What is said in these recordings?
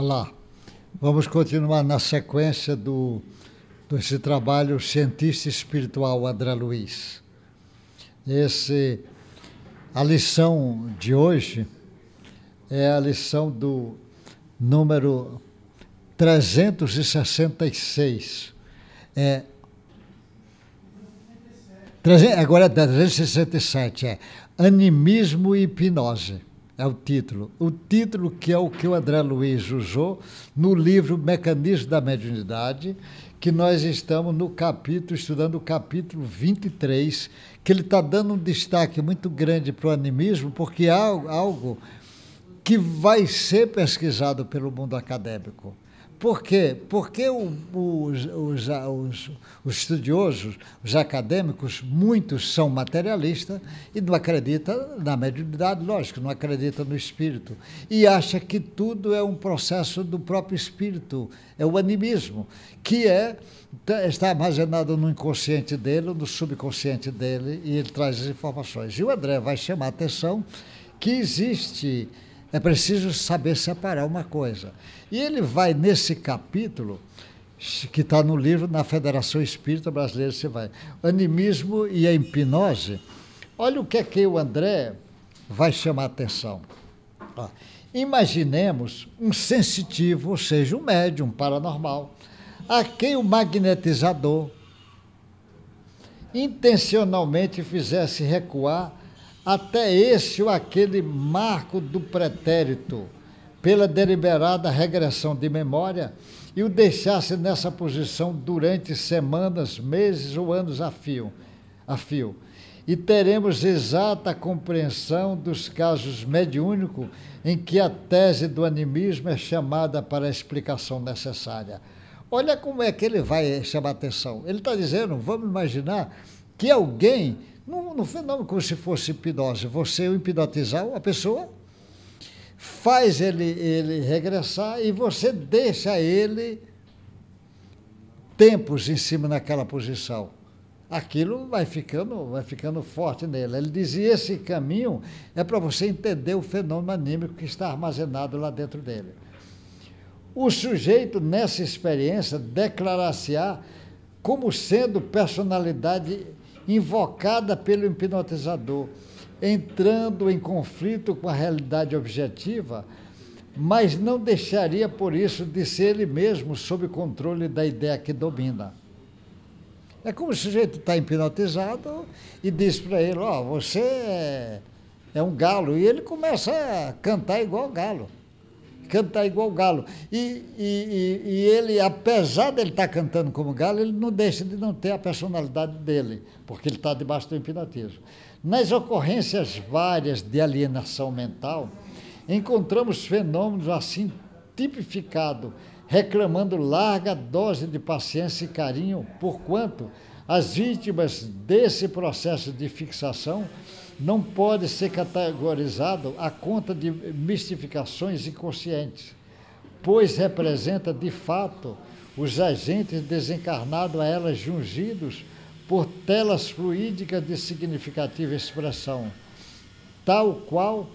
Olá. Vamos continuar na sequência do desse trabalho cientista espiritual André Luiz. Esse a lição de hoje é a lição do número 366. É, 300, agora é 367, é animismo e hipnose é o título. O título que é o que o André Luiz usou no livro Mecanismo da Mediunidade, que nós estamos no capítulo, estudando o capítulo 23, que ele está dando um destaque muito grande para o animismo, porque é algo que vai ser pesquisado pelo mundo acadêmico. Por quê? Porque o, os, os, os, os, estudiosos, os acadêmicos, muitos são materialistas e não acreditam na mediunidade, lógico, não acreditam no espírito. E acha que tudo é um processo do próprio espírito, é o animismo, que é tá, está armazenado no inconsciente dele, no subconsciente dele, e ele traz as informações. E o André vai chamar a atenção que existe é preciso saber separar uma coisa. E ele vai nesse capítulo que está no livro na Federação Espírita Brasileira você vai animismo e a hipnose olha o que é que o André vai chamar a atenção imaginemos um sensitivo ou seja um médium paranormal a quem o magnetizador intencionalmente fizesse recuar até esse ou aquele marco do pretérito, pela deliberada regressão de memória, e o deixasse nessa posição durante semanas, meses ou anos a fio. A fio. E teremos exata compreensão dos casos mediúnicos em que a tese do animismo é chamada para a explicação necessária. Olha como é que ele vai chamar atenção. Ele está dizendo, vamos imaginar que alguém, no fenômeno como se fosse hipnose, você hipnotizar a pessoa, faz ele, ele regressar e você deixa ele tempos em cima naquela posição. Aquilo vai ficando, vai ficando forte nele. Ele dizia: esse caminho é para você entender o fenômeno anímico que está armazenado lá dentro dele. O sujeito, nessa experiência, declarar-se-á como sendo personalidade invocada pelo hipnotizador, entrando em conflito com a realidade objetiva, mas não deixaria por isso de ser ele mesmo sob controle da ideia que domina. É como o sujeito está hipnotizado e diz para ele: Ó, oh, você é, é um galo. E ele começa a cantar igual galo canta igual galo. E, e, e ele, apesar dele estar tá cantando como galo, ele não deixa de não ter a personalidade dele, porque ele está debaixo do hipnotismo. Nas ocorrências várias de alienação mental, encontramos fenômenos assim tipificados, reclamando larga dose de paciência e carinho, porquanto as vítimas desse processo de fixação não pode ser categorizado à conta de mistificações inconscientes, pois representa de fato os agentes desencarnados a elas jungidos por telas fluídicas de significativa expressão, tal qual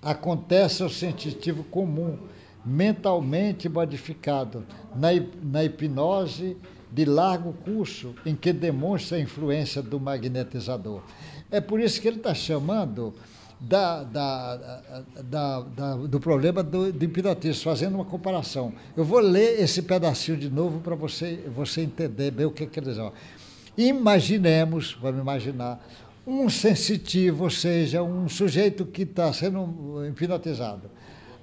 acontece ao sensitivo comum, mentalmente modificado, na, na hipnose de largo curso, em que demonstra a influência do magnetizador. É por isso que ele está chamando da, da, da, da, do problema do, do hipnotismo, fazendo uma comparação. Eu vou ler esse pedacinho de novo para você, você entender bem o que, que eles falam. Imaginemos, vamos imaginar, um sensitivo, ou seja, um sujeito que está sendo hipnotizado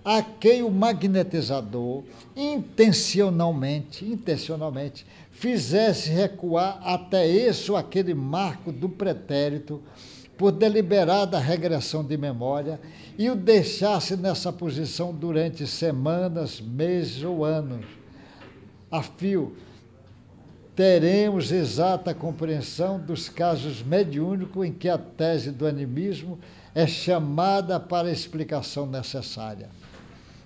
a quem o magnetizador intencionalmente, intencionalmente fizesse recuar até esse ou aquele marco do pretérito por deliberada regressão de memória e o deixasse nessa posição durante semanas, meses ou anos. A fio, teremos exata compreensão dos casos mediúnicos em que a tese do animismo é chamada para a explicação necessária.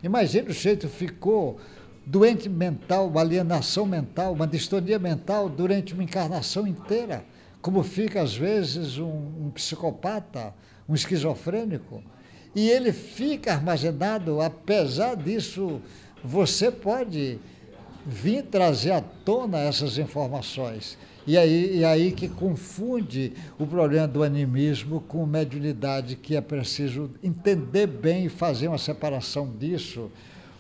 Imagina o jeito que ficou doente mental, uma alienação mental, uma distonia mental durante uma encarnação inteira, como fica às vezes um, um psicopata, um esquizofrênico, e ele fica armazenado, apesar disso, você pode vir trazer à tona essas informações. E aí, e aí que confunde o problema do animismo com mediunidade, que é preciso entender bem e fazer uma separação disso.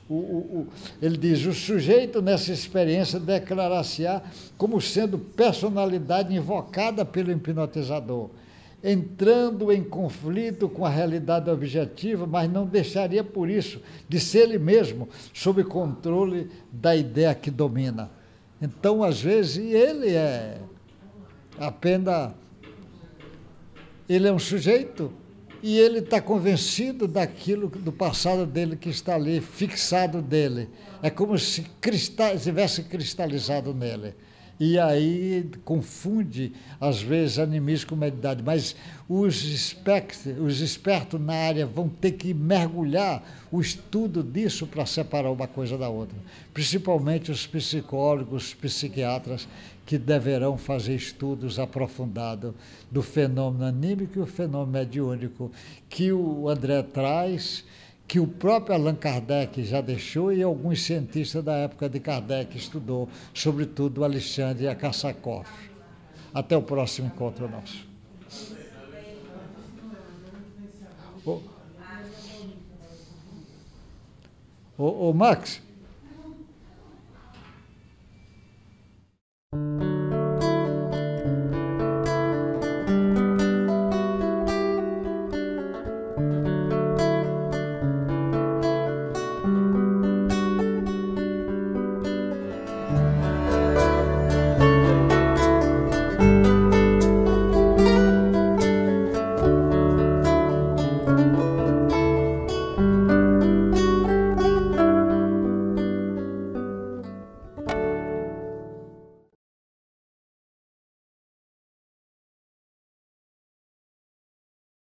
O, o, o, ele diz: o sujeito nessa experiência declarar-se-á como sendo personalidade invocada pelo hipnotizador, entrando em conflito com a realidade objetiva, mas não deixaria por isso de ser ele mesmo sob controle da ideia que domina. Então, às vezes, ele é apenas. Ele é um sujeito e ele está convencido daquilo do passado dele que está ali fixado dele. É como se cristal, tivesse cristalizado nele e aí confunde, às vezes, animismo com humanidade. Mas os, espect, os espertos na área vão ter que mergulhar o estudo disso para separar uma coisa da outra. Principalmente os psicólogos, os psiquiatras, que deverão fazer estudos aprofundados do fenômeno anímico e o fenômeno mediúnico que o André traz que o próprio Allan Kardec já deixou e alguns cientistas da época de Kardec estudou, sobretudo Alexandre Akasakov. Até o próximo encontro nosso. Ô, ô Max,